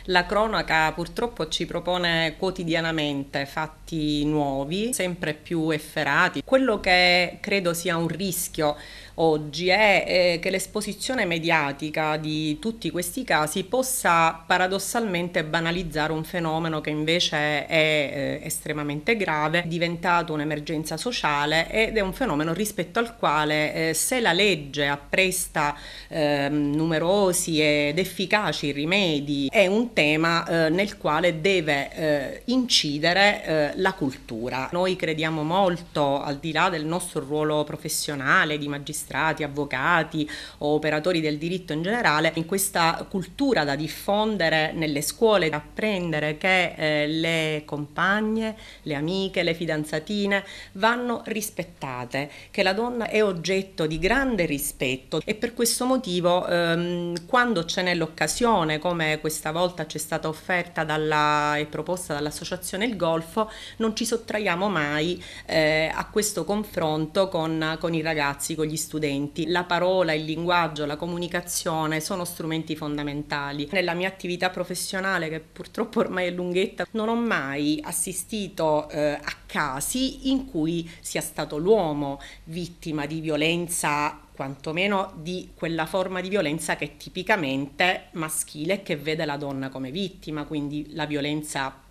La cronaca purtroppo ci propone quotidianamente fatti nuovi, sempre più efferati. Quello che credo sia un rischio oggi è eh, che l'esposizione mediatica di tutti questi casi possa paradossalmente banalizzare un fenomeno che invece è eh, estremamente grave, è diventato un'emergenza sociale ed è un fenomeno rispetto al quale eh, se la legge appresta ehm, numerosi ed efficaci rimedi è un tema eh, nel quale deve eh, incidere eh, la cultura. Noi crediamo molto, al di là del nostro ruolo professionale di magistrato, magistrati, avvocati o operatori del diritto in generale, in questa cultura da diffondere nelle scuole, apprendere che eh, le compagne, le amiche, le fidanzatine vanno rispettate, che la donna è oggetto di grande rispetto e per questo motivo ehm, quando ce n'è l'occasione, come questa volta ci è stata offerta dalla, e proposta dall'Associazione Il Golfo, non ci sottraiamo mai eh, a questo confronto con, con i ragazzi, con gli studenti studenti. La parola, il linguaggio, la comunicazione sono strumenti fondamentali. Nella mia attività professionale, che purtroppo ormai è lunghetta, non ho mai assistito eh, a casi in cui sia stato l'uomo vittima di violenza quantomeno di quella forma di violenza che è tipicamente maschile e che vede la donna come vittima, quindi la violenza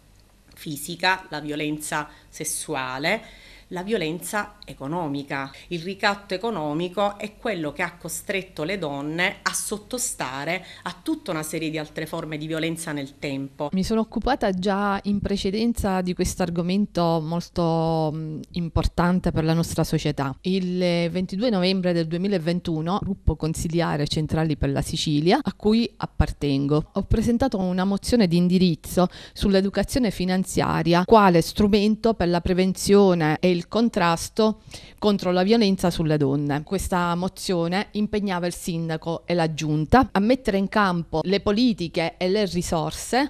fisica, la violenza sessuale la violenza economica. Il ricatto economico è quello che ha costretto le donne a sottostare a tutta una serie di altre forme di violenza nel tempo. Mi sono occupata già in precedenza di questo argomento molto mm, importante per la nostra società. Il 22 novembre del 2021, gruppo consigliare centrali per la Sicilia, a cui appartengo, ho presentato una mozione di indirizzo sull'educazione finanziaria quale strumento per la prevenzione e il il contrasto contro la violenza sulle donne. Questa mozione impegnava il sindaco e la giunta a mettere in campo le politiche e le risorse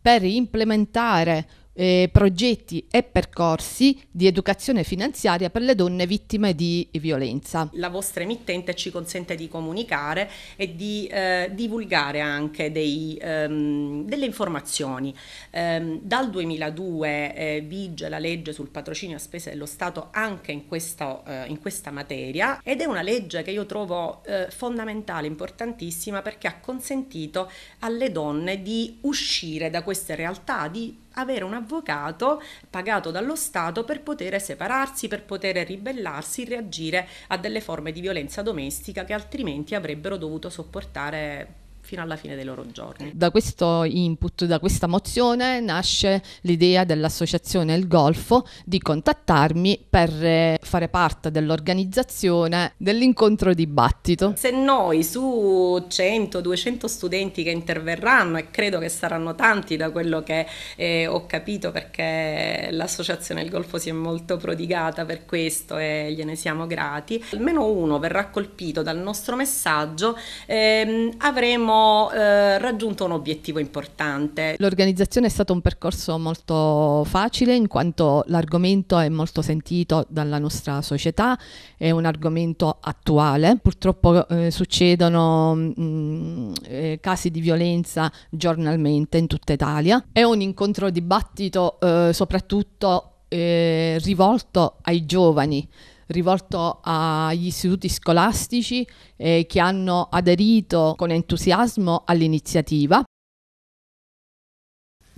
per implementare eh, progetti e percorsi di educazione finanziaria per le donne vittime di violenza. La vostra emittente ci consente di comunicare e di eh, divulgare anche dei, ehm, delle informazioni. Ehm, dal 2002 eh, vige la legge sul patrocinio a spese dello Stato anche in, questo, eh, in questa materia ed è una legge che io trovo eh, fondamentale, importantissima perché ha consentito alle donne di uscire da queste realtà, di avere un avvocato pagato dallo Stato per poter separarsi, per poter ribellarsi, reagire a delle forme di violenza domestica che altrimenti avrebbero dovuto sopportare fino alla fine dei loro giorni. Da questo input, da questa mozione nasce l'idea dell'associazione Il Golfo di contattarmi per eh, fare parte dell'organizzazione dell'incontro dibattito. Se noi su 100-200 studenti che interverranno e credo che saranno tanti da quello che eh, ho capito perché l'associazione Il Golfo si è molto prodigata per questo e gliene siamo grati, almeno uno verrà colpito dal nostro messaggio, ehm, avremo eh, raggiunto un obiettivo importante. L'organizzazione è stato un percorso molto facile in quanto l'argomento è molto sentito dalla nostra società, è un argomento attuale. Purtroppo eh, succedono mh, mm, eh, casi di violenza giornalmente in tutta Italia. È un incontro dibattito eh, soprattutto eh, rivolto ai giovani rivolto agli istituti scolastici eh, che hanno aderito con entusiasmo all'iniziativa.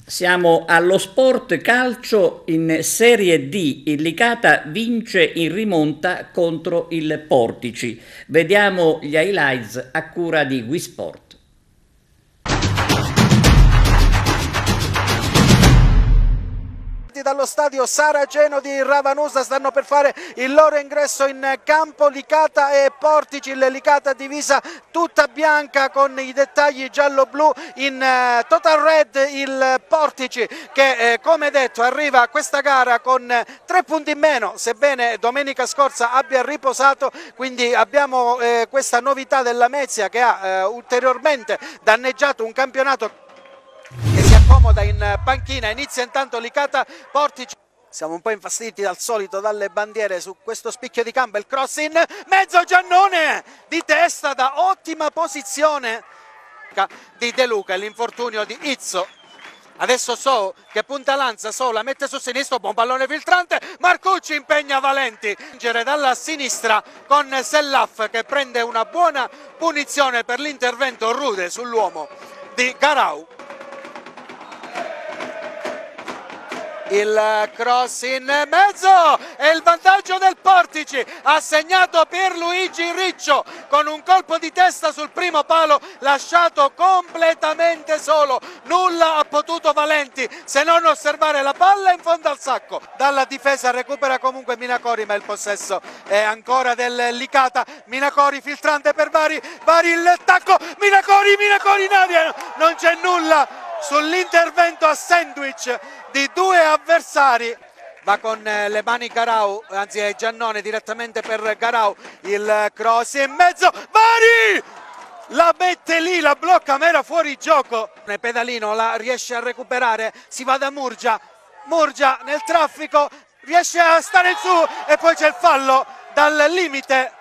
Siamo allo sport calcio in Serie D. Il Licata vince in rimonta contro il Portici. Vediamo gli highlights a cura di Wisport. arrivati dallo stadio Saraceno di Ravanusa stanno per fare il loro ingresso in campo Licata e Porticil, Licata divisa tutta bianca con i dettagli giallo-blu in eh, total red il Portici che eh, come detto arriva a questa gara con eh, tre punti in meno sebbene domenica scorsa abbia riposato quindi abbiamo questa novità della Mezia che ha ulteriormente danneggiato un campionato comoda in panchina, inizia intanto Licata Portici. Siamo un po' infastiditi dal solito dalle bandiere su questo spicchio di campo, il cross in mezzo Giannone di testa da ottima posizione di De Luca, l'infortunio di Izzo. Adesso So che punta lanza, So la mette su sinistro, buon pallone filtrante, Marcucci impegna Valenti. Dalla sinistra con Sellaf che prende una buona punizione per l'intervento rude sull'uomo di Garau. il cross in mezzo e il vantaggio del Portici assegnato per Luigi Riccio con un colpo di testa sul primo palo lasciato completamente solo nulla ha potuto Valenti se non osservare la palla in fondo al sacco dalla difesa recupera comunque Minacori ma il possesso è ancora del Licata Minacori filtrante per Vari Vari il tacco Minacori Minacori in aria non c'è nulla sull'intervento a sandwich di due avversari va con eh, le mani Garau anzi è Giannone direttamente per Garau il cross in mezzo, Vari! La mette lì, la blocca, ma era fuori gioco. Pedalino la riesce a recuperare, si va da Murgia, Murgia nel traffico, riesce a stare in su e poi c'è il fallo dal limite.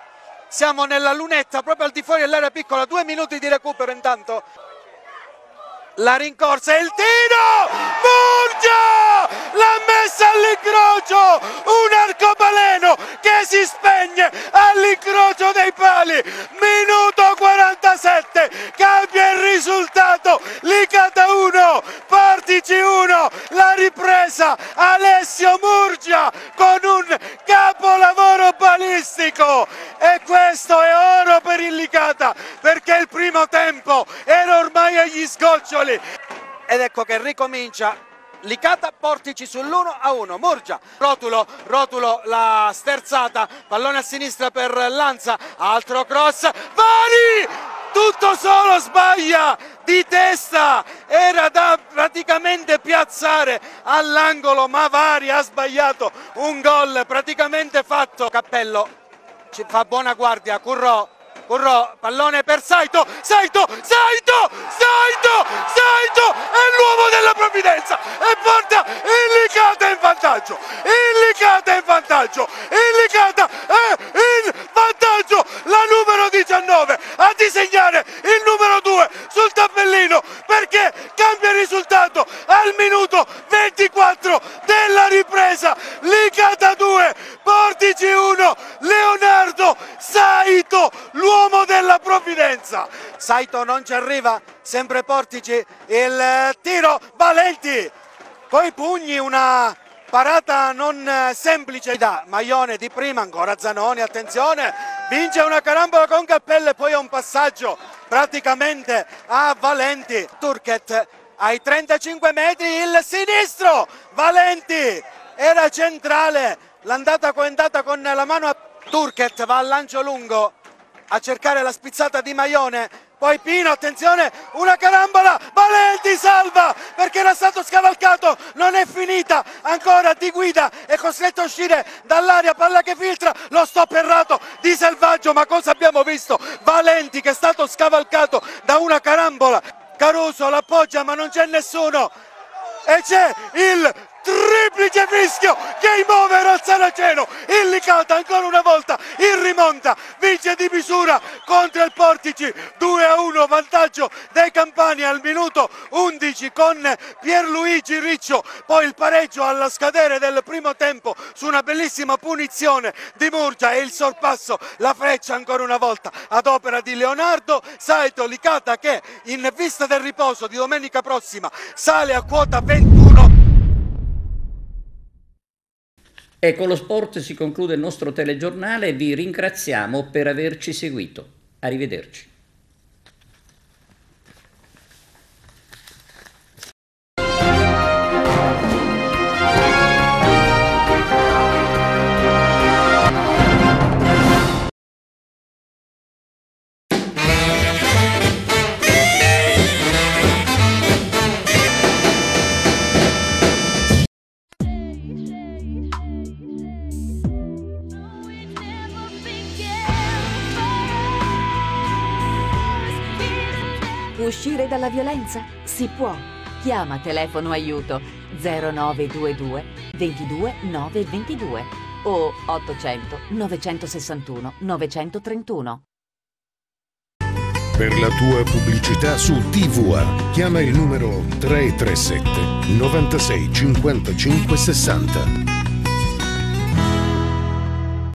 Siamo nella lunetta, proprio al di fuori dell'area piccola, due minuti di recupero intanto. la rincorsa el tiro. Giorgia! L'ha messa all'incrocio! Un arcobaleno che si spegne all'incrocio dei pali! Minuto 47! Cambia il risultato! Licata 1, Partici 1, la ripresa Alessio Murgia con un capolavoro balistico! E questo è oro per il Licata perché il primo tempo era ormai agli sgoccioli! ed ecco che ricomincia Licata Portici sull'1 a 1, Murgia, Rotulo, Rotulo la sterzata, pallone a sinistra per Lanza, altro cross, Vani! Tutto solo sbaglia di testa, era da praticamente piazzare all'angolo, ma Vari ha sbagliato un gol praticamente fatto. Cappello ci fa buona guardia, Currò Corrò, pallone per Saito, Saito, Saito, Saito, Saito, è l'uomo della provvidenza e porta Illicata in vantaggio, Illicata in vantaggio, Illicata è in vantaggio, la numero 19 a disegnare il numero 2 sul tabellino perché cambia risultato al minuto 24 della ripresa, Licata 2, Portici 1, Leonardo Saito, l'uomo l'uomo della provvidenza. Saito non ci arriva, sempre Portici, il eh, tiro, Valenti, poi pugni, una parata non eh, semplice da Maione di prima, ancora Zanoni, attenzione, vince una carambola con Cappelle, poi un passaggio praticamente a Valenti, Turket ai 35 metri il sinistro, Valenti era centrale, l'andata coendata con la mano a Turket, va al lancio lungo, a cercare la spizzata di Maione, poi Pino, attenzione, una carambola, Valenti salva perché era stato scavalcato, non è finita, ancora di guida, è costretto a uscire dall'aria, palla che filtra, lo stop errato di Selvaggio, ma cosa abbiamo visto? Valenti che è stato scavalcato da una carambola, Caruso l'appoggia ma non c'è nessuno e c'è il triplice fischio, game over al Saraceno, Licata ancora una volta in rimonta, vince di misura contro il Portici, 2 a 1 vantaggio dei Campani al minuto 11 con Pierluigi Riccio, poi il pareggio alla scadere del primo tempo su una bellissima punizione di Murgia e il sorpasso, la freccia ancora una volta ad opera di Leonardo, Saito Licata che in vista del riposo di domenica prossima sale a quota 21. E con lo sport si conclude il nostro telegiornale, vi ringraziamo per averci seguito. Arrivederci. uscire dalla violenza? Si può. Chiama telefono aiuto 0922 22 922 o 800 961 931. Per la tua pubblicità su TVA chiama il numero 337 96 55 60.